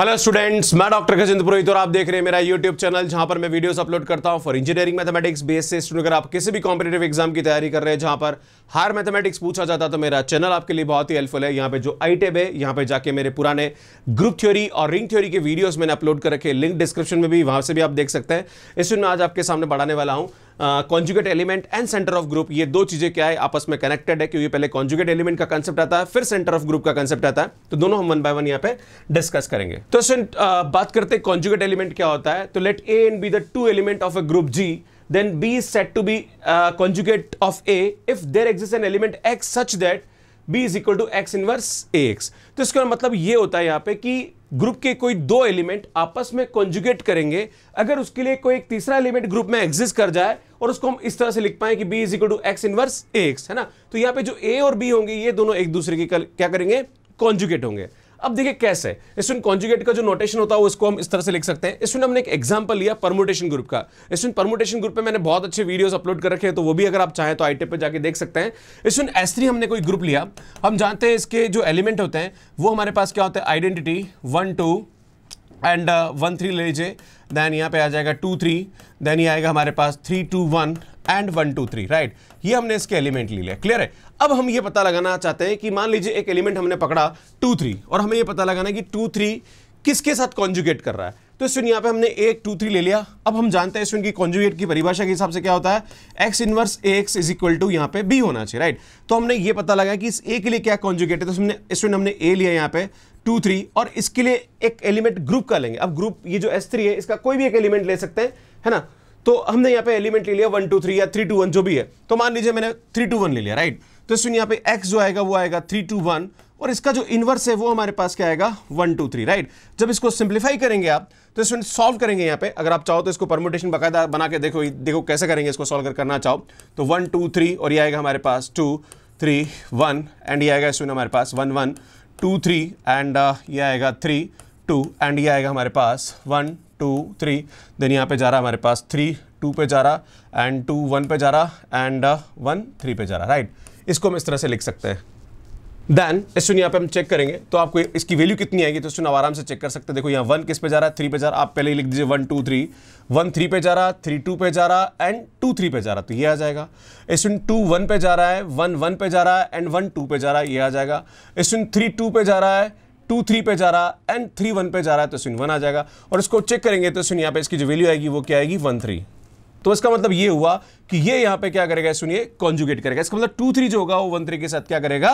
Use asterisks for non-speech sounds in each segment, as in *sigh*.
Hello students मैं doctor Gajendra Purohit और आप देख रहे हैं मेरा यूट्यूब चैनल जहां पर मैं वीडियोस अपलोड करता हूं फॉर इंजीनियरिंग मैथमेटिक्स बेस से स्टूडेंट अगर आप किसी भी कॉम्पिटेटिव एग्जाम की तैयारी कर रहे हैं जहां पर हार मैथमेटिक्स पूछा जाता तो मेरा चैनल आपके लिए बहुत ही हेल्पफुल है यहाँ पे जो आई टेब है यहाँ पे जाके मेरे पुराने ग्रुप थ्योरी और रिंग थ्योरी के वीडियोज मैंने अपलोड कर रखे लिंक डिस्क्रिप्शन में भी वहाँ से भी आप देख सकते हैं इस आज आपके सामने बढ़ाने वाला हूँ conjugate element and centre of group ये दो चीज़ें क्या है आपस में कनेक्टेड है क्योंकि पहले कॉन्जुगेट एलिमेंट का कंसेप्ट आता है फिर सेंटर ऑफ ग्रुप का कंसेप्ट आता है तो दोनों हम वन बाय वन यहाँ पे डिस्कस करेंगे तो स्टूडेंट बात करते हैं कॉन्जुगेट एलिमेंट क्या होता है तो let a and b the two element of a group G then b is said to be conjugate of a if there exist an element x such that that b is equal to x inverse ax तो इसका मतलब ये होता है यहाँ पे कि group के कोई दो एलिमेंट आपस में कॉन्जुगेट करेंगे अगर उसके लिए कोई एक तीसरा एलिमेंट ग्रुप में एग्जिस्ट कर जाए और उसको हम इस तरह से लिख पाए कि b is equal to x inverse a x है ना तो यहाँ पे जो ए और बी होंगे ये दोनों एक दूसरे के कर, क्या करेंगे कॉन्जुगेट होंगे अब देखिए कैसे इसमें कॉन्जुगेट का जो नोटेशन होता है उसको हम इस तरह से लिख सकते हैं इसमें हमने एक एग्जांपल लिया परमोटेशन ग्रुप का इसमें परमोटेशन ग्रुप पे मैंने बहुत अच्छे वीडियोस अपलोड कर रखे हैं तो वो भी अगर आप चाहें तो आई पे जाके देख सकते हैं इसमें एस हमने कोई ग्रुप लिया हम जानते हैं इसके जो एलिमेंट होते हैं वो हमारे पास क्या होता है identity one two and one three ले लीजिए देन यहाँ पे आ जाएगा टू थ्री देन ये आएगा हमारे पास three two one and one two three right ये हमने इसके एलिमेंट ले लिया क्लियर है अब हम ये पता लगाना चाहते हैं कि मान लीजिए एक एलिमेंट हमने पकड़ा टू थ्री और हमें ये पता लगाना है कि टू थ्री किसके साथ कॉन्जुगेट कर रहा है तो इस यहाँ पे हमने एक टू थ्री ले लिया अब हम जानते हैं स्टूडेंट की कॉन्जुगेट की परिभाषा के हिसाब से क्या होता है x inverse a x is equal to यहाँ पे बी होना चाहिए राइट तो हमने ये पता लगाया कि इस ए के लिए क्या कॉन्जुगेट है तो हमने स्टूडेंट हमने ए लिया यहाँ पे टू थ्री और इसके लिए एक एलिमेंट ग्रुप का लेंगे अब ग्रुप ये जो एस थ्री है इसका कोई भी एक एलिमेंट ले सकते हैं है ना तो हमने यहाँ पे एलिमेंट ले लिया वन टू थ्री या थ्री टू वन जो भी है तो मान लीजिए मैंने थ्री टू वन ले लिया राइट तो इसमें यहाँ पे एक्स जो आएगा वो आएगा थ्री टू वन और इसका जो इन्वर्स है वो हमारे पास क्या आएगा वन टू थ्री राइट जब इसको सिंप्लीफाई करेंगे आप तो इसमें सॉल्व करेंगे यहाँ पे अगर आप चाहो तो इसको परमोटेशन बकायदा बना के देखो देखो कैसे करेंगे इसको सॉल्व करना चाहो तो वन टू थ्री और ये आएगा हमारे पास टू थ्री वन एंड ये आएगा इसमें हमारे पास one one two three and ये आएगा थ्री टू एंड ये आएगा हमारे पास वन टू थ्री देन यहाँ पे जा रहा हमारे पास थ्री टू पे जा रहा एंड टू वन पे जा रहा एंड वन थ्री पे जा रहा राइट right? इसको हम इस तरह से लिख सकते हैं देन स्टून यहाँ पे हम चेक करेंगे तो आपको इसकी वैल्यू कितनी आएगी तो स्टून आराम से चेक कर सकते हैं देखो यहाँ वन किस पे जा रहा है थ्री पे जा रहा आप पहले ही लिख दीजिए one two three one three पे जा रहा थ्री टू पे जा रहा एंड टू थ्री पे जा रहा तो ये आ जाएगा स्टून टू वन पे जा रहा है वन वन पे जा रहा है एंड वन टू पे जा रहा है ये आ जाएगा स्टून थ्री टू पे जा रहा है टू थ्री पे जा रहा एंड थ्री वन पे जा रहा है तो सुन वन आ जाएगा और इसको चेक करेंगे तो सुन यहाँ पे इसकी जो वैल्यू आएगी वो क्या आएगी वन थ्री तो इसका मतलब ये हुआ कि ये यहाँ पे क्या करेगा सुनिए कॉन्जुगेट करेगा इसका मतलब टू थ्री जो होगा वो वन थ्री के साथ क्या करेगा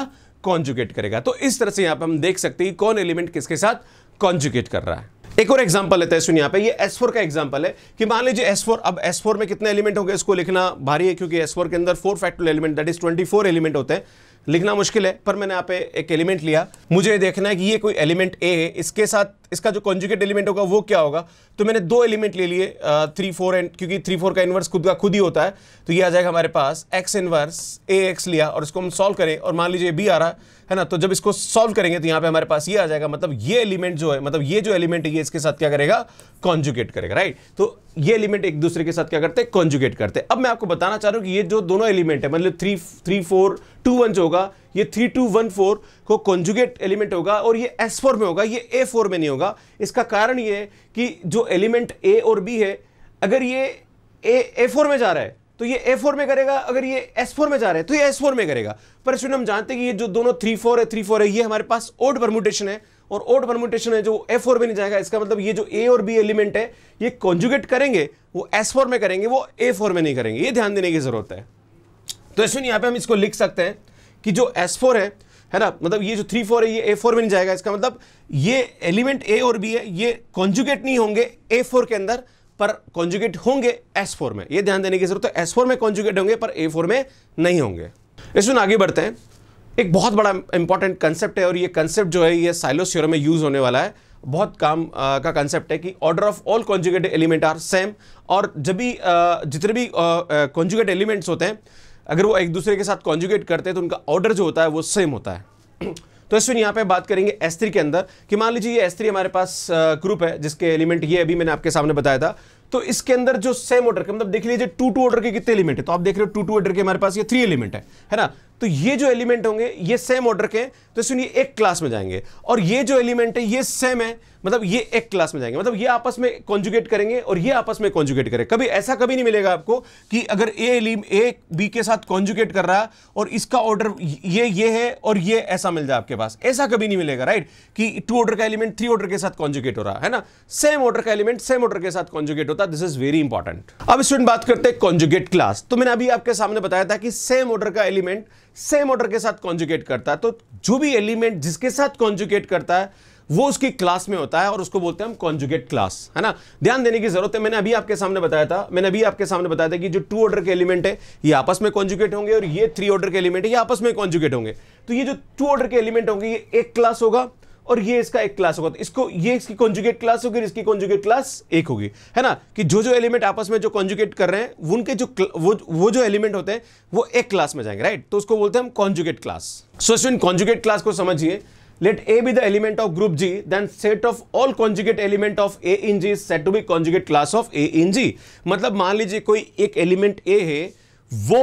कॉन्जुकेट करेगा तो इस तरह से यहां पर हम देख सकते हैं कौन एलिमेंट किसके साथ कॉन्जुकेट कर रहा है एक और एग्जांपल लेते हैं सुनिए यहाँ पे ये S4 का एग्जांपल है कि मान लीजिए S4 अब S4 में कितने एलिमेंट होंगे इसको लिखना भारी है क्योंकि S4 के अंदर four factorial element that is 24 element होते हैं लिखना मुश्किल है पर मैंने यहाँ पे एक एलिमेंट लिया मुझे देखना है कि ये कोई एलिमेंट ए है इसके साथ इसका जो कॉन्जुकेट एलिमेंट होगा वो क्या होगा तो मैंने दो एलिमेंट ले लिए थ्री फोर एंड क्योंकि थ्री फोर का इन्वर्स खुद का खुद ही होता है तो ये आ जाएगा हमारे पास एक्स इन्वर्स ए एक्स लिया और इसको हम सॉल्व करें और मान लीजिए बी आ रहा है ना तो जब इसको सॉल्व करेंगे तो यहाँ पे हमारे पास ये आ जाएगा मतलब ये एलिमेंट जो है मतलब ये जो एलिमेंट है ये इसके साथ क्या करेगा कॉन्जुकेट करेगा राइट तो ये एलिमेंट एक दूसरे के साथ क्या करते हैं कॉन्जुकेट करते हैं अब मैं आपको बताना चाह रहा हूँ कि ये जो दोनों एलिमेंट है मतलब three three four two one जो होगा ये थ्री टू वन फोर को कॉन्जुगेट एलिमेंट होगा और ये एस फोर में होगा ये ए फोर में नहीं होगा इसका कारण ये है कि जो एलिमेंट ए और बी है अगर ये ए ए फोर में जा रहा है तो ये ए फोर में करेगा अगर ये एस फोर में जा रहा है तो ये एस फोर में करेगा पर इसमें हम जानते हैं कि ये जो दोनों थ्री फोर है थ्री फोर है ये हमारे पास ओड परमुटेशन है और ओड परमुटेशन है जो ए फोर में नहीं जाएगा इसका मतलब ये जो ए और बी एलिमेंट है ये कॉन्जुगेट करेंगे वो एस फोर में करेंगे वो ए फोर में नहीं करेंगे ये ध्यान देने की जरूरत है तो इसमें यहाँ पे हम इसको लिख सकते हैं कि जो एस फोर है है ना मतलब ये जो थ्री फोर है ये ए फोर में नहीं जाएगा इसका मतलब ये एलिमेंट ए और बी है ये कॉन्जुगेट नहीं होंगे ए फोर के अंदर पर कॉन्जुगेट होंगे एस फोर में ये ध्यान देने की जरूरत है एस फोर में कॉन्जुगेट होंगे पर ए फोर में नहीं होंगे इसमें आगे बढ़ते हैं एक बहुत बड़ा इंपॉर्टेंट कंसेप्ट है और ये कंसेप्ट जो है ये साइलोस्योर में यूज होने वाला है बहुत काम आ, का कंसेप्ट है कि order of all conjugate element are same और जब भी जितने भी कॉन्जुगेट एलिमेंट्स होते हैं अगर वो एक दूसरे के साथ कॉन्जुगेट करते हैं तो उनका ऑर्डर जो होता है वो सेम होता है *clears throat* तो इस यहाँ पे बात करेंगे एस के अंदर कि मान लीजिए ये एस हमारे पास ग्रुप है जिसके एलिमेंट ये अभी मैंने आपके सामने बताया था तो इसके अंदर जो सेम ऑर्डर के मतलब देख लीजिए टू टू ऑर्डर के कितने एलिमेंट है तो आप देख रहे हो टू टू ऑर्डर के हमारे पास ये थ्री एलिमेंट है है ना तो ये जो एलिमेंट होंगे ये सेम ऑर्डर के हैं तो इसलिए एक क्लास में जाएंगे और ये जो एलिमेंट है ये सेम है मतलब ये एक क्लास में जाएंगे मतलब ये आपस में कॉन्जुगेट करेंगे और ये आपस में कॉन्जुगेट करें कभी ऐसा कभी नहीं मिलेगा आपको कि अगर ए ए बी के साथ कॉन्जुगेट कर रहा और इसका ऑर्डर ये ये है और ये ऐसा मिल जाए आपके पास ऐसा कभी नहीं मिलेगा राइट कि टू ऑर्डर का एलिमेंट थ्री ऑर्डर के साथ कॉन्जुगेट हो रहा है ना सेम ऑर्डर का एलिमेंट सेम ऑर्डर के साथ कॉन्जुगेट होता दिस इज वेरी इंपॉर्टेंट अब स्टूडेंट बात करते हैं कॉन्जुगेट क्लास तो मैंने अभी आपके सामने बताया था कि सेम ऑर्डर का एलिमेंट सेम ऑर्डर के साथ कॉन्जुकेट करता है तो जो भी एलिमेंट जिसके साथ कॉन्जुकेट करता है वो उसकी क्लास में होता है और उसको बोलते हैं हम कॉन्जुगेट क्लास है ना ध्यान देने की जरूरत है मैंने अभी आपके सामने बताया था मैंने अभी आपके सामने बताया था कि जो टू ऑर्डर के एलिमेंट है ये आपस में कॉन्जुगेट होंगे और ये थ्री ऑर्डर के एलिमेंट है ये आपस में कॉन्जुगेट होंगे तो ये जो टू ऑर्डर के एलिमेंट होंगे ये एक क्लास होगा और ये इसका एक क्लास होगा इसको ये इसकी कॉन्जुगेट क्लास होगी इसकी कॉन्जुगेट क्लास एक होगी है ना कि जो जो एलिमेंट आपस में जो कॉन्जुगेट कर रहे हैं उनके जो वो वो जो एलिमेंट होते हैं वो एक क्लास में जाएंगे राइट तो उसको बोलते हैं हम conjugate class so student conjugate class को समझिए let a be the element of group G then set of all conjugate element of a in G said to be conjugate class of a in G मतलब मान लीजिए कोई एक element ए है वो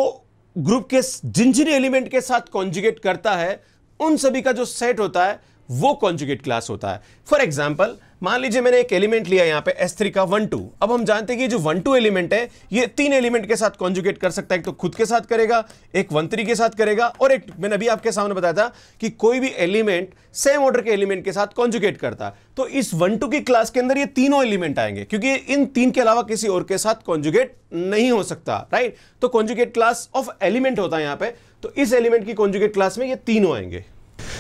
group के जिन जिन एलिमेंट के साथ कॉन्जुगेट करता है उन सभी का जो सेट होता है वो कॉन्जुगेट क्लास होता है फॉर एग्जाम्पल मान लीजिए मैंने एक एलिमेंट लिया यहाँ पे एस थ्री का वन टू अब हम जानते हैं कि जो वन टू एलिमेंट है ये तीन एलिमेंट के साथ कॉन्जुगेट कर सकता है एक तो खुद के साथ करेगा एक वन थ्री के साथ करेगा और एक मैंने अभी आपके सामने बताया था कि कोई भी एलिमेंट सेम ऑर्डर के एलिमेंट के साथ कॉन्जुगेट करता तो इस वन टू की क्लास के अंदर ये तीनों एलिमेंट आएंगे क्योंकि इन तीन के अलावा किसी और के साथ कॉन्जुगेट नहीं हो सकता राइट तो कॉन्जुगेट क्लास ऑफ एलिमेंट होता है यहाँ पे तो इस एलिमेंट की कॉन्जुगेट क्लास में ये तीनों आएंगे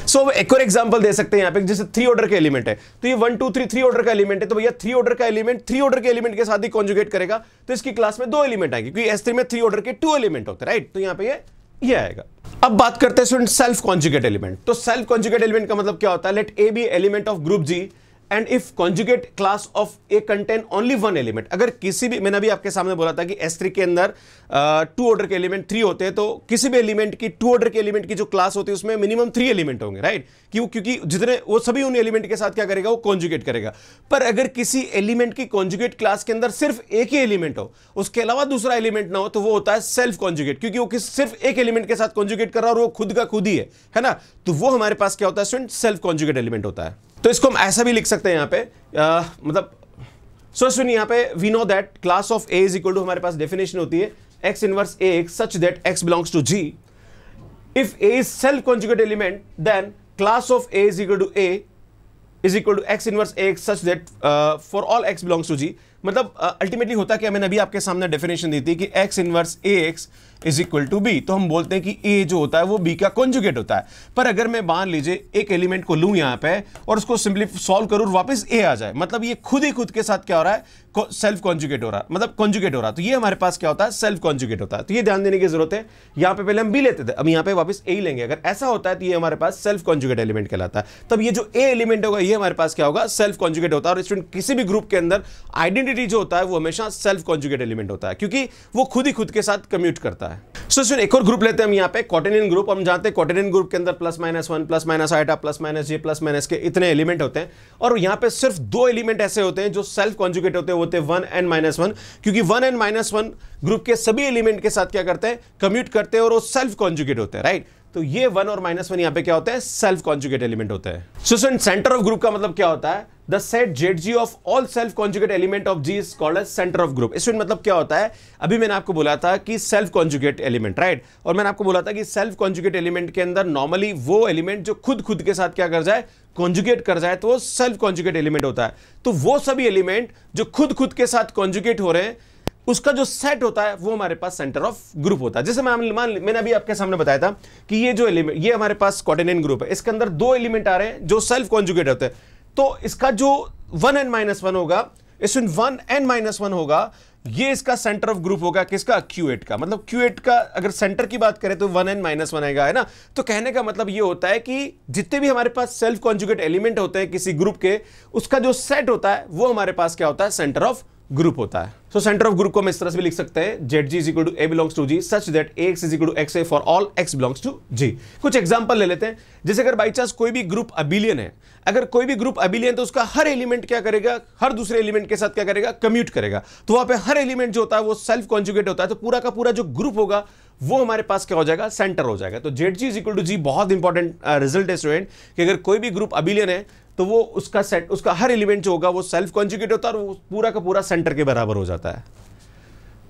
सो so, एक और एग्जाम्पल दे सकते हैं यहाँ पे जैसे थ्री ऑर्डर के एलिमेंट है तो ये one two three three order का एलिमेंट है तो भैया थ्री ऑर्डर का एलिमेंट थ्री ऑर्डर के एलिमेंट के साथ ही कॉन्जुगेट करेगा तो इसकी क्लास में दो एलिमेंट आएगी क्योंकि एस में थ्री ऑर्डर के टू एलिमेंट होते राइट तो यहाँ पे ये ये आएगा अब बात करते हैं सेल्फ कॉन्जुगेट एलिमेंट तो सेल्फ कॉन्जुगेट एलिमेंट का मतलब क्या होता है let a be element of group G and if conjugate class of a contain only one element अगर किसी भी मैंने अभी आपके सामने बोला था कि एस के अंदर टू ऑर्डर के एलिमेंट थ्री होते हैं तो किसी भी एलिमेंट की टू ऑर्डर के एलिमेंट की जो क्लास होती है उसमें मिनिमम थ्री एलिमेंट होंगे राइट क्यों क्योंकि जितने वो सभी उन एलिमेंट के साथ क्या करेगा वो कॉन्जुगेट करेगा पर अगर किसी एलिमेंट की कॉन्जुगेट क्लास के अंदर सिर्फ एक ही एलिमेंट हो उसके अलावा दूसरा एलिमेंट ना हो तो वो होता है सेल्फ कॉन्जुगेट क्योंकि वो किस सिर्फ एक एलिमेंट के साथ कॉन्जुगेट कर रहा है और वो खुद का खुद ही है है ना तो वो हमारे पास क्या होता है स्टूडेंट सेल्फ कॉन्जुगेट एलिमेंट होता है तो इसको हम ऐसा भी लिख सकते हैं यहाँ पे आ, मतलब सो सुन यहाँ पे we know that class of A is equal to हमारे पास डेफिनेशन होती है x inverse A such that x belongs to G if A is self conjugate element then class of A is equal to A is equal to x inverse A such that for all x belongs to G मतलब ultimately uh, होता क्या मैंने अभी आपके सामने definition दी थी कि x inverse a x is equal to b तो हम बोलते हैं कि ए जो होता है वो बी का कॉन्जुगेट होता है पर अगर मैं मान लीजिए एक एलिमेंट को लूं यहां पे और उसको सिंपली सॉल्व करूँ वापस ए आ जाए मतलब ये खुद ही खुद के साथ क्या हो रहा है सेल्फ कॉन्जुगेट हो रहा मतलब कॉन्जुगेट हो रहा तो ये हमारे पास क्या होता है सेल्फ कॉन्जुगेट होता है तो ये ध्यान देने की जरूरत है यहाँ पे पहले हम बी लेते थे अब यहाँ पे वापस ए ही लेंगे अगर ऐसा होता है तो ये हमारे पास सेल्फ कॉन्जुगेट एलिमेंट कहलाता है तब ये जो ए एलिमेंट होगा ये हमारे पास क्या होगा सेल्फ कॉन्जुगेट होता है और स्टूडेंट किसी भी ग्रुप के अंदर आइडेंटिटी जो होता है वो हमेशा सेल्फ कॉन्जुगेट एलिमेंट होता है क्योंकि वो खुद ही खुद के साथ कम्यूट करता है सो so, एक और ग्रुप लेते हैं हम यहाँ पे कॉटेनियन ग्रुप हम जानते हैं कॉटेनियन ग्रुप के अंदर plus minus one plus minus iota plus minus j plus minus k इतने एलिमेंट होते हैं और यहाँ पे सिर्फ दो एलिमेंट ऐसे होते हैं जो सेल्फ कॉन्जुगेट होते हैं होते हैं वन एन माइनस वन क्योंकि one and minus one group के सभी एलिमेंट के साथ क्या करते हैं कम्यूट करते हैं और वो सेल्फ कॉन्जुकेट होते हैं राइट तो ये वन और माइनस वन यहां पे क्या होता है सेल्फ कॉन्जुकेट एलिमेंट होता है सो सेंटर ऑफ ग्रुप का मतलब क्या होता है the set Z G of all self conjugate element of G is called as centre of group इसमें मतलब क्या होता है अभी मैंने आपको बोला था कि सेल्फ कॉन्जुगेट एलिमेंट राइट और मैंने आपको बोला था कि सेल्फ कॉन्जुगेट एलिमेंट के अंदर नॉर्मली वो एलिमेंट जो खुद खुद के साथ क्या कर जाए कॉन्जुगेट कर जाए तो वो सेल्फ कॉन्जुगेट एलिमेंट होता है तो वो सभी एलिमेंट जो खुद खुद के साथ कॉन्जुगेट हो रहे हैं उसका जो सेट होता है वो हमारे पास सेंटर ऑफ ग्रुप होता है जैसे मैं मान मैंने अभी आपके सामने बताया था कि ये जो एलिमेंट ये हमारे पास कॉटेनियन ग्रुप है इसके अंदर दो एलिमेंट आ रहे हैं जो सेल्फ कॉन्जुगेट होते हैं तो इसका जो वन एन माइनस वन होगा इसमें वन एन माइनस वन होगा ये इसका सेंटर ऑफ ग्रुप होगा किसका Q8 का मतलब Q8 का अगर सेंटर की बात करें तो वन एन माइनस वन आएगा है ना तो कहने का मतलब ये होता है कि जितने भी हमारे पास सेल्फ कॉन्जुगेट एलिमेंट होते हैं किसी ग्रुप के उसका जो सेट होता है वो हमारे पास क्या होता है सेंटर ऑफ ग्रुप होता है सो सेंटर ऑफ ग्रुप को हम इस तरह से भी लिख सकते हैं Z G is equal to a belongs to G such that a x is equal to x a for all x belongs to G कुछ एग्जांपल ले लेते हैं जैसे अगर बाई चांस कोई भी ग्रुप अबिलियन है अगर कोई भी ग्रुप अबिलियन तो उसका हर एलिमेंट क्या करेगा हर दूसरे एलिमेंट के साथ क्या करेगा कम्यूट करेगा तो वहां पर हर एलिमेंट जो होता है वो सेल्फ कॉन्जुगेट होता है तो पूरा का पूरा जो ग्रुप होगा वो हमारे पास क्या हो जाएगा सेंटर हो जाएगा तो Z G is equal to G बहुत इंपॉर्टेंट रिजल्ट uh, है स्टूडेंट कि अगर कोई भी ग्रुप अबिलियन है तो वो उसका सेट उसका हर एलिमेंट जो होगा वो सेल्फ कॉन्जिक्यूट होता है और वो पूरा का पूरा सेंटर के बराबर हो जाता है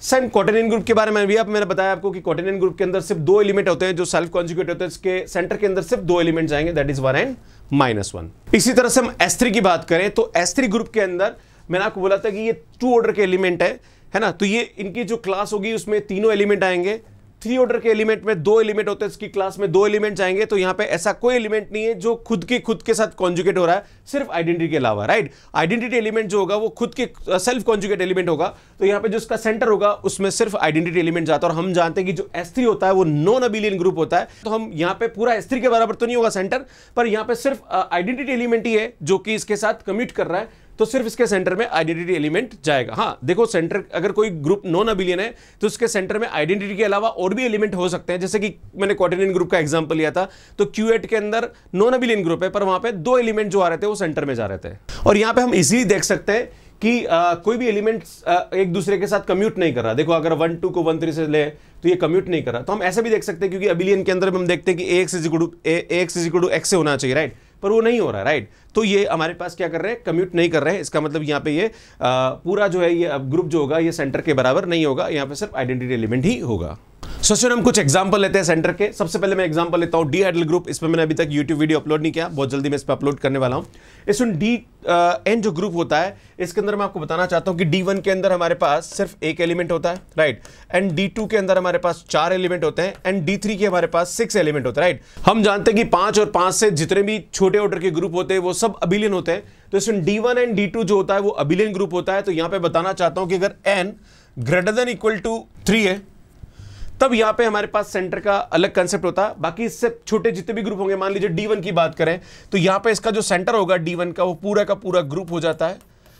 सेम कॉटेनियन ग्रुप के बारे में भी आप मैंने बताया आपको कि कॉटेनियन ग्रुप के अंदर सिर्फ दो एलिमेंट होते हैं जो सेल्फ कॉन्जिक्यूट होते हैं इसके सेंटर के अंदर सिर्फ दो एलिमेंट जाएंगे that is one and minus one इसी तरह से हम एस की बात करें तो एस ग्रुप के अंदर मैंने आपको बोला था कि ये टू ऑर्डर के एलिमेंट है है ना तो ये इनकी जो क्लास होगी उसमें तीनों एलिमेंट आएंगे थ्री ऑर्डर के एलिमेंट में दो एलिमेंट होते हैं इसकी क्लास में दो एलिमेंट जाएंगे तो यहाँ पे ऐसा कोई एलिमेंट नहीं है जो खुद के खुद के साथ कॉन्जुगेट हो रहा है सिर्फ आइडेंटिटी के अलावा राइट आइडेंटिटी एलिमेंट जो होगा वो खुद के सेल्फ कॉन्जुगेट एलिमेंट होगा तो यहाँ पे जो इसका सेंटर होगा उसमें सिर्फ आइडेंटिटी एलिमेंट जाता है और हम जानते हैं कि जो एस होता है वो नॉन अबिलियन ग्रुप होता है तो हम यहाँ पे पूरा एस के बराबर तो नहीं होगा सेंटर पर यहाँ पे सिर्फ आइडेंटिटी एलिमेंट ही है जो कि इसके साथ कम्यूट कर रहा है तो सिर्फ इसके सेंटर में आइडेंटिटी एलिमेंट जाएगा हाँ देखो सेंटर अगर कोई ग्रुप नॉन अबिलियन है तो उसके सेंटर में आइडेंटिटी के अलावा और भी एलिमेंट हो सकते हैं जैसे कि मैंने क्वाड्रेनियन ग्रुप का एग्जाम्पल लिया था तो क्यू के अंदर नॉन अबिलियन ग्रुप है पर वहां पर दो एलिमेंट जो आ रहे थे वो सेंटर में जा रहे थे और यहाँ पर हम इजिली देख सकते हैं कि आ, कोई भी एलिमेंट एक दूसरे के साथ कम्यूट नहीं कर रहा देखो अगर वन टू को वन थ्री से ले तो ये कम्यूट नहीं कर रहा तो हम ऐसे भी देख सकते हैं क्योंकि अबिलियन के अंदर हम देखते हैं कि ए एक्स इजिकुडू एक्स से होना चाहिए राइट पर वो नहीं हो रहा राइट तो ये हमारे पास क्या कर रहे हैं कम्यूट नहीं कर रहे हैं इसका मतलब यहाँ पे ये पूरा जो है ये ग्रुप जो होगा ये सेंटर के बराबर नहीं होगा यहाँ पे सिर्फ आइडेंटिटी एलिमेंट ही होगा सो सर हम कुछ एग्जांपल लेते हैं सेंटर के सबसे पहले मैं एग्जांपल लेता हूँ डी हाइडल ग्रुप इस पर मैंने अभी तक यूट्यूब वीडियो अपलोड नहीं किया बहुत जल्दी मैं इस पर अपलोड करने वाला हूँ इस डी एन जो ग्रुप होता है इसके अंदर मैं आपको बताना चाहता हूँ कि डी वन के अंदर हमारे पास सिर्फ एक एलिमेंट होता है राइट एंड डी टू के अंदर हमारे पास चार एलिमेंट होते हैं एंड डी थ्री के हमारे पास सिक्स एलिमेंट होते हैं राइट हम जानते हैं कि पाँच और पाँच से जितने भी छोटे ऑर्डर के ग्रुप होते हैं वो सब अबिलियन होते हैं तो इसमें D one and D two जो होता है वो अबिलियन ग्रुप होता है तो यहाँ पर बताना चाहता हूँ कि अगर n greater than equal to three है तब यहां पे हमारे पास सेंटर का अलग कंसेप्ट होता है बाकी इससे छोटे जितने भी ग्रुप होंगे मान लीजिए डी वन की बात करें तो यहां पे इसका जो सेंटर होगा डी वन का वो पूरा का पूरा ग्रुप हो जाता है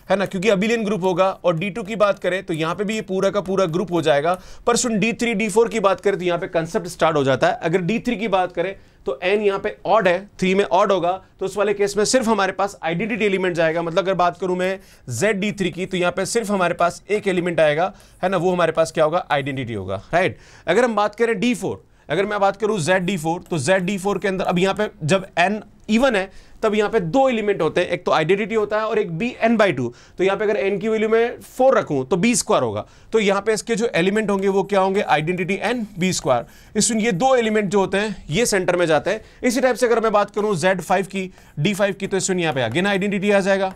है ना क्योंकि अबिलियन ग्रुप होगा और डी की बात करें तो यहां पे भी ये पूरा का पूरा ग्रुप हो जाएगा पर सुन डी थ्री डी फोर की बात करें तो यहां पे कंसेप्ट स्टार्ट हो जाता है अगर डी थ्री की बात करें तो एन यहां पे ऑड है थ्री में ऑड होगा तो उस वाले केस में सिर्फ हमारे पास आइडेंटिटी एलिमेंट जाएगा मतलब अगर बात करूं मैं जेड डी थ्री की तो यहां पे सिर्फ हमारे पास एक एलिमेंट आएगा है ना वो हमारे पास क्या होगा आइडेंटिटी होगा राइट अगर हम बात करें डी फोर अगर मैं बात करूं जेड डी फोर तो जेड डी फोर के अंदर अब यहां पे जब एन इवन है तब यहां पे दो एलिमेंट होते हैं एक तो आइडेंटिटी होता है और एक बी एन बाई टू तो यहाँ पे अगर एन की वैल्यू में फोर रखू तो बी स्क्वायर होगा तो यहां पे इसके जो एलिमेंट होंगे वो क्या होंगे आइडेंटिटी एन बी स्क्वायर इसमें ये दो एलिमेंट जो होते हैं ये सेंटर में जाते हैं इसी टाइप से अगर मैं बात करूं जेड फाइव की डी फाइव की तो इसमें यहाँ पे अगेन आइडेंटिटी आ जाएगा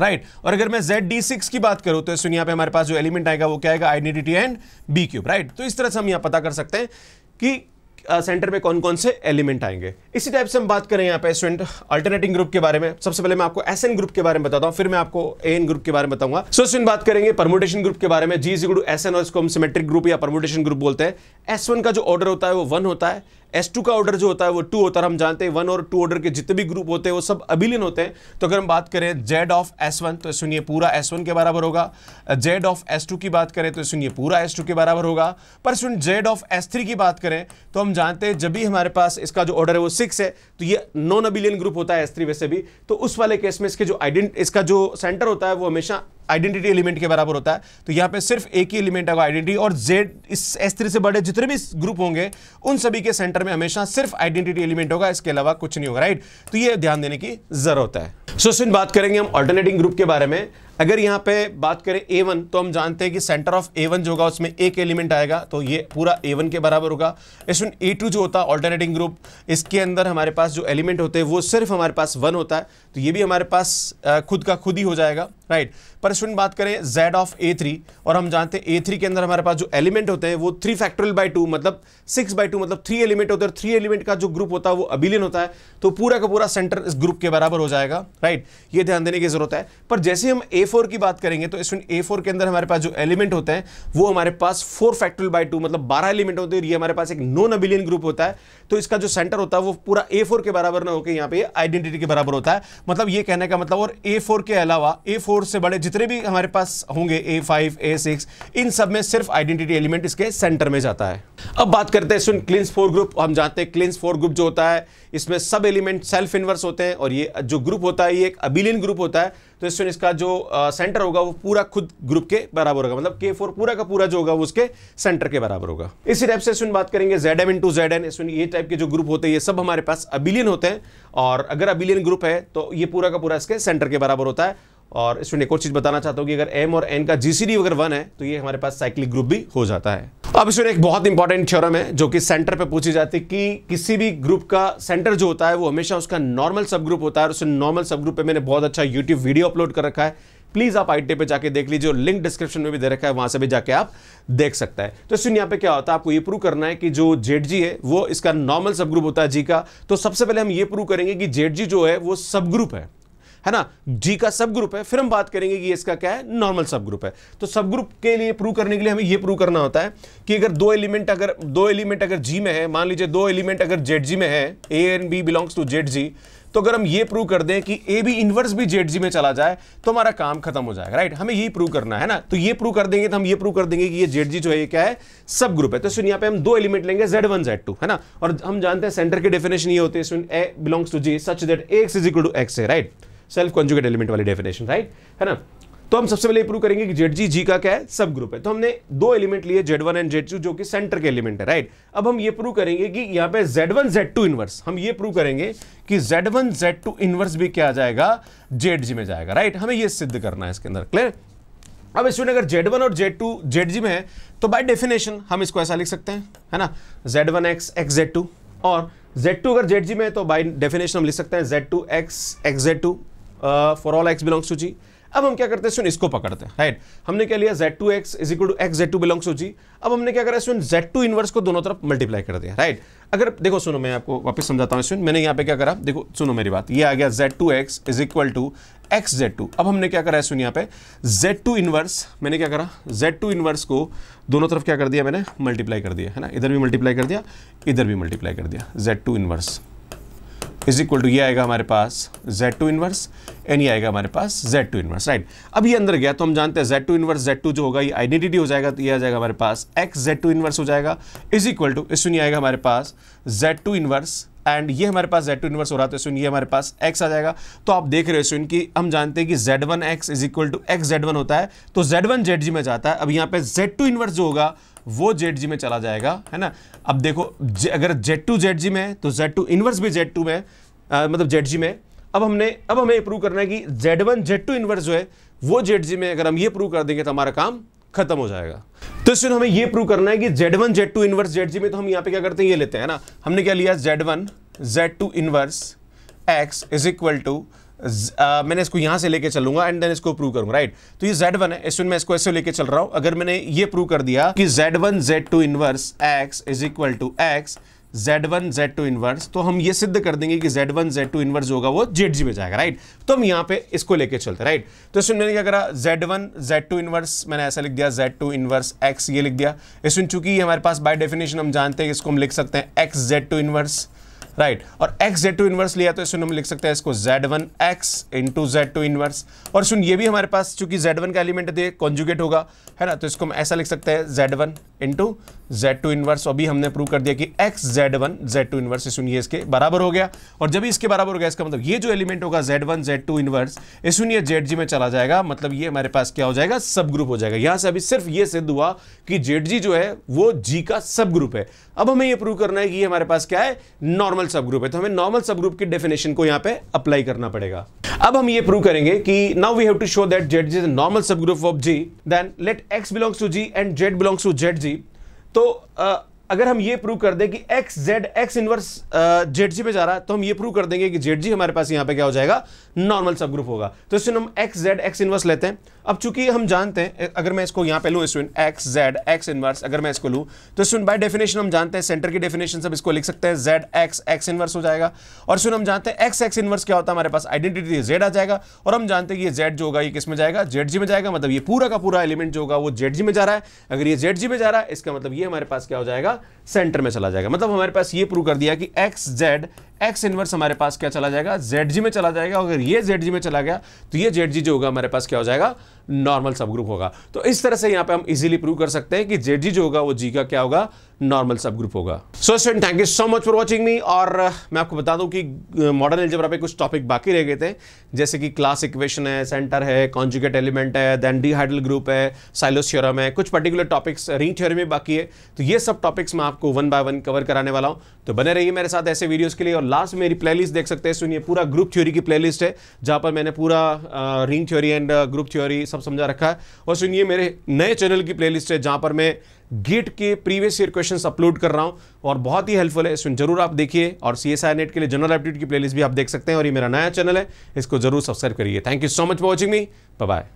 राइट right. और अगर मैं जेड डी सिक्स की बात करूं तो इस यहाँ पे हमारे पास जो एलिमेंट आएगा वो क्या आएगा identity and b cube right तो इस तरह से हम यहाँ पता कर सकते हैं कि सेंटर में कौन कौन से एलिमेंट आएंगे इसी टाइप से हम बात करें यहाँ पे स्टूडेंट अल्टरनेटिंग ग्रुप के बारे में सबसे पहले मैं आपको एस एन ग्रुप के बारे में बताता हूँ फिर मैं आपको ए एन ग्रुप के बारे में बताऊंगा सो so, स्टूडेंट बात करेंगे परमोटेशन ग्रुप के बारे में जी जी गुड एस एन और इसको हम सिमेट्रिक ग्रुप या परमोटेशन ग्रुप बोलते हैं एस वन का जो ऑर्डर होता है वो वन होता है एस टू का ऑर्डर जो होता है वो टू होता है हम जानते हैं वन और टू ऑर्डर के जितने भी ग्रुप होते हैं वो सब अभिलीन होते हैं तो अगर हम बात करें जेड ऑफ एस वन तो सुनिए पूरा एस वन के बराबर होगा जेड ऑफ एस टू की बात करें तो सुनिए पूरा एस टू के बराबर होगा पर सुन जेड ऑफ एस थ्री की बात करें तो हम जानते हैं जब भी हमारे पास इसका जो ऑर्डर है वो सिक्स है तो ये नॉन अबिलियन ग्रुप होता है एस वैसे भी तो उस वाले केस में इसके जो आइडेंट इसका जो सेंटर होता है वो हमेशा आइडेंटिटी एलिमेंट के बराबर होता है तो यहाँ पे सिर्फ एक ही एलिमेंट होगा आइडेंटिटी और जेड इस एस थ्री से बड़े जितने भी ग्रुप होंगे उन सभी के सेंटर में हमेशा सिर्फ आइडेंटिटी एलिमेंट होगा इसके अलावा कुछ नहीं होगा राइट तो ये ध्यान देने की जरूरत है सो so, सिंह बात करेंगे हम ऑल्टरनेटिंग ग्रुप के बारे में अगर यहाँ पे बात करें ए वन तो हम जानते हैं कि सेंटर ऑफ ए वन जो होगा उसमें एक एलिमेंट आएगा तो ये पूरा ए वन के बराबर होगा इसमें ए टू जो होता है ऑल्टरनेटिंग ग्रुप इसके अंदर हमारे पास जो एलिमेंट होते हैं वो सिर्फ हमारे पास वन होता है तो ये भी हमारे पास खुद का खुद ही हो जाएगा राइट पर इसमें बात करें जेड ऑफ ए थ्री और हम जानते हैं ए थ्री के अंदर हमारे पास जो एलिमेंट होते हैं वो थ्री फैक्ट्रियल बाई टू मतलब सिक्स बाई टू मतलब थ्री एलिमेंट होते हैं थ्री एलिमेंट का जो ग्रुप होता है वो अबिलियन होता है तो पूरा का पूरा सेंटर इस ग्रुप के बराबर हो जाएगा राइट ये ध्यान देने की जरूरत है पर जैसे हम ए फोर की बात करेंगे तो इसमें ए फोर के अंदर हमारे पास जो एलिमेंट होते हैं वो हमारे पास फोर फैक्ट्रियल बाई टू मतलब बारह एलिमेंट होते हैं ये हमारे पास एक नॉन अबिलियन ग्रुप होता है तो इसका जो सेंटर होता है वो पूरा ए फोर के बराबर ना होकर यहाँ पे आइडेंटिटी के बराबर होता है मतलब ये कहने का मतलब और ए फोर के अलावा ए फोर से बड़े जितने भी हमारे पास होंगे ए फाइव ए सिक्स इन सब में सिर्फ आइडेंटिटी एलिमेंट इसके सेंटर में जाता है अब बात करते हैं सुन क्लिन्स फोर ग्रुप हम जानते हैं क्लिन्स फोर ग्रुप जो होता है इसमें सब एलिमेंट सेल्फ इनवर्स होते हैं और ये जो ग्रुप होता है ये एक अबिलियन ग्रुप होता है तो इस इसका जो सेंटर होगा वो पूरा खुद ग्रुप के बराबर होगा मतलब के फोर पूरा का पूरा जो होगा वो उसके सेंटर के बराबर होगा इसी टाइप से इसमें बात करेंगे Z m into Z n ये टाइप के जो ग्रुप होते हैं ये सब हमारे पास अबिलियन होते हैं और अगर अबिलियन ग्रुप है तो ये पूरा का पूरा इसके सेंटर के बराबर होता है और इसमें एक और चीज़ बताना चाहता हूँ कि अगर एम और एन का जी अगर वन है तो ये हमारे पास साइक्लिक ग्रुप भी हो जाता है अब इसमें एक बहुत इंपॉर्टेंट थ्योरम है जो कि सेंटर पे पूछी जाती है कि किसी भी ग्रुप का सेंटर जो होता है वो हमेशा उसका नॉर्मल सब ग्रुप होता है और उस नॉर्मल सब ग्रुप पर मैंने बहुत अच्छा यूट्यूब वीडियो अपलोड कर रखा है प्लीज़ आप आई पे जाके देख लीजिए लिंक डिस्क्रिप्शन में भी दे रखा है वहां से भी जाके आप देख सकता है तो इसमें यहाँ पे क्या होता है आपको ये प्रूव करना है कि जो जेड जी है वो इसका नॉर्मल सब ग्रुप होता है जी का तो सबसे पहले हम ये प्रूव करेंगे कि जेड जी जो है वो सब ग्रुप है है ना जी का सब ग्रुप है फिर हम बात करेंगे कि इसका क्या है नॉर्मल सब ग्रुप है तो सब ग्रुप के लिए प्रूव करने के लिए हमें यह प्रूव करना होता है कि अगर दो एलिमेंट अगर दो एलिमेंट अगर जी में है मान लीजिए दो एलिमेंट अगर जेड जी में है a and b belongs to Z G तो अगर हम ये प्रूव कर दें कि ए बी इनवर्स भी जेड जी में चला जाए तो हमारा काम खत्म हो जाएगा राइट हमें यही प्रूव करना है ना तो ये प्रूव कर देंगे तो हम ये प्रूव कर देंगे कि ये जेड जी जो है ये क्या है सब ग्रुप है तो सुन यहाँ पे हम दो एलिमेंट लेंगे जेड वन जेड टू है ना और हम जानते हैं सेंटर के डेफिनेशन ये सुन a belongs to G such that x is equal to x है राइट सेल्फ कॉन्जुगेट एलिमेंट वाली डेफिनेशन राइट है ना तो हम सबसे पहले प्रूव करेंगे कि जेड जी जी का क्या है सब ग्रुप है तो हमने दो एलिमेंट लिए z one and z two जो कि सेंटर के एलिमेंट है राइट अब हम ये प्रूव करेंगे कि यहाँ पे z one Z two inverse हम ये प्रूव करेंगे कि Z one Z two inverse भी क्या जाएगा जेड जी में जाएगा राइट हमें यह सिद्ध करना है इसके अंदर क्लियर अब स्टूडेंट अगर जेड वन और जेड टू जेड जी में है तो बाई डेफिनेशन हम इसको ऐसा लिख सकते हैं है ना Z one X X Z two और टू अगर जेड जी में है तो बाई डेफिनेशन हम लिख सकते हैं Z two X X Z two for all x belongs to G अब हम क्या करते हैं सुन इसको पकड़ते हैं राइट हमने क्या लिया Z two X is equal to X Z two belongs to G अब हमने क्या करा सुन जेड टू इनवर्स को दोनों तरफ मल्टीप्लाई कर दिया राइट अगर देखो सुनो मैं आपको वापस समझाता हूँ सुन मैंने यहाँ पे क्या करा देखो सुनो मेरी बात ये आ गया Z two X is equal to X Z two अब हमने क्या करा सुन यहाँ पे जेड टू इनवर्स मैंने क्या करा जेड टू इनवर्स को दोनों तरफ क्या कर दिया मैंने मल्टीप्लाई कर दिया है ना इधर भी मल्टीप्लाई कर दिया इधर भी मल्टीप्लाई कर दिया Z two inverse is equal to ये आएगा हमारे पास Z2 टू इनवर्स एन ये आएगा हमारे पास Z2 टू इनवर्स राइट अब ये अंदर गया तो हम जानते हैं Z2 टू इनवर्स जेड जो होगा ये आइडेंटिटी हो जाएगा तो ये आ जाएगा हमारे पास X Z2 टू इनवर्स हो जाएगा इज इक्वल टू इस नहीं आएगा हमारे पास Z2 टू इनवर्स एंड ये हमारे पास Z2 टू इनवर्स हो रहा था तो ये हमारे पास X आ जाएगा तो आप देख रहे हो इसमें की हम जानते हैं कि Z one X is equal to X Z one होता है तो जेड वन जेड जी में जाता है अब यहाँ पे जेड टू इनवर्स जो होगा वो जेड जी में चला जाएगा है ना अब देखो जे, अगर जेड टू जेड जी में है तो जेड टू इनवर्स भी जेड टू में आ, मतलब जेड जी में अब हमने अब हमें प्रूव करना है कि Z one Z two inverse जो है वो जेड जी में अगर हम ये प्रूव कर देंगे तो हमारा काम खत्म हो जाएगा तो इसमें हमें ये प्रूव करना है कि Z one Z two inverse Z G में तो हम यहाँ पे क्या करते हैं ये लेते हैं ना हमने क्या लिया Z one Z two inverse X is equal to Uh, मैंने इसको यहां से लेके चलूंगा एंड देन इसको प्रूव करूंगा राइट तो ये वन है इसमें मैं इसको ऐसे लेके चल रहा हूं अगर मैंने ये प्रूव कर दिया कि Z one Z two inverse X is equal to one Z1 Z2 इनवर्स तो हम ये सिद्ध कर देंगे कि Z1 Z2 इनवर्स होगा वो जेड जी में जाएगा राइट तो हम यहां पे इसको लेके चलते राइट तो इसमें मैंने क्या करा Z1 Z2 इनवर्स मैंने ऐसा लिख दिया Z2 इनवर्स X ये लिख दिया इसमें चूंकि हमारे पास बाय डेफिनेशन हम जानते हैं इसको हम लिख सकते हैं X Z two inverse right और एक्स जेड टू इनवर्स लिया तो इसमें हम लिख सकते हैं इसको Z one X into Z two inverse और सुन ये भी हमारे पास चूंकि जेड वन का एलिमेंट दे कॉन्जुगेट होगा है ना तो इसको हम ऐसा लिख सकते हैं Z one into Z two inverse अभी हमने प्रूव कर दिया कि X Z one Z two inverse सुन इसके बराबर हो गया और जब इसके बराबर हो गया इसका मतलब ये जो एलिमेंट होगा Z one Z two inverse सुन जेड जी में चला जाएगा मतलब ये हमारे पास क्या हो जाएगा सब ग्रुप हो जाएगा यहाँ से अभी सिर्फ ये सिद्ध हुआ कि जेड जी जो है वो जी का सब ग्रुप है अब हमें ये प्रूव करना है कि हमारे पास क्या है नॉर्मल नॉर्मल सब ग्रुप है तो हमें नॉर्मल सब ग्रुप की डेफिनेशन को यहाँ पे अप्लाई करना पड़ेगा अब हम ये प्रूव करेंगे कि now we have to show that Z is normal subgroup of G then let X belongs to G and Z belongs to Z G तो uh, अगर हम ये प्रूव कर दें कि X Z X inverse Z G पे जा रहा है तो हम ये प्रूव कर देंगे कि जेड जी हमारे पास यहाँ पे क्या हो जाएगा नॉर्मल सब ग्रुप होगा तो इसमें हम एक्स जेड एक्स इनवर्स लेते हैं अब चूंकि हम जानते हैं अगर मैं इसको यहाँ पे लूँ इसमें एक्स जेड एक्स इनवर्स अगर मैं इसको लूँ तो इसमें बाय डेफिनेशन हम जानते हैं सेंटर की डेफिनेशन सब इसको लिख सकते हैं जेड एक्स एक्स इनवर्स हो जाएगा और इसमें हम जानते हैं एक्स एक्स इनवर्स क्या होता है हमारे पास आइडेंटिटी जेड आ जाएगा और हम जानते हैं कि ये जेड जो होगा ये किस में जाएगा जेड जी में जाएगा मतलब ये पूरा का पूरा एलिमेंट जो होगा वो जेड जी में जा रहा है अगर ये जेड जी में जा रहा है इसका मतलब ये हमारे पास क्या हो जाएगा सेंटर में चला जाएगा मतलब हमारे पास ये प्रूव कर दिया कि एक्स जेड एक्स इनवर्स हमारे पास क्या चला जाएगा जेड जी में चला जाएगा अगर ये जेड जी में चला गया तो ये जेड जी जो होगा हमारे पास क्या हो जाएगा नॉर्मल सब ग्रुप होगा तो इस तरह से यहाँ पे हम इजीली प्रूव कर सकते हैं कि जेड जी जो होगा वो जी का क्या होगा नॉर्मल सब ग्रुप होगा so student thank you so much for watching me और मैं आपको बता दूं कि मॉडर्न एल्जेब्रा पे कुछ टॉपिक बाकी रह गए थे जैसे कि क्लास इक्वेशन है सेंटर है कॉन्जुगेट एलिमेंट है देन डीहाइड्रल ग्रुप है साइलोसियोरम है कुछ पर्टिकुलर टॉपिक्स रिंग थ्योरी में बाकी है तो ये सब टॉपिक्स मैं आपको वन बाय वन कवर कराने वाला हूँ तो बने रहिए मेरे साथ ऐसे वीडियोस के लिए और लास्ट मेरी प्लेलिस्ट देख सकते हैं सुनिए पूरा ग्रुप थ्योरी की प्लेलिस्ट है जहाँ पर मैंने पूरा ring theory and group theory सब समझा रखा है और सुनिए मेरे नए चैनल की प्लेलिस्ट है जहाँ पर मैं गेट के प्रीवियस ईयर क्वेश्चंस अपलोड कर रहा हूँ और बहुत ही हेल्पफुल है सुन जरूर आप देखिए और सी एस आई नेट के लिए जनरल एप्टीट्यूड की प्लेलिस्ट भी आप देख सकते हैं और ये मेरा नया चैनल है इसको जरूर सब्सक्राइब करिए thank you so much for watching me bye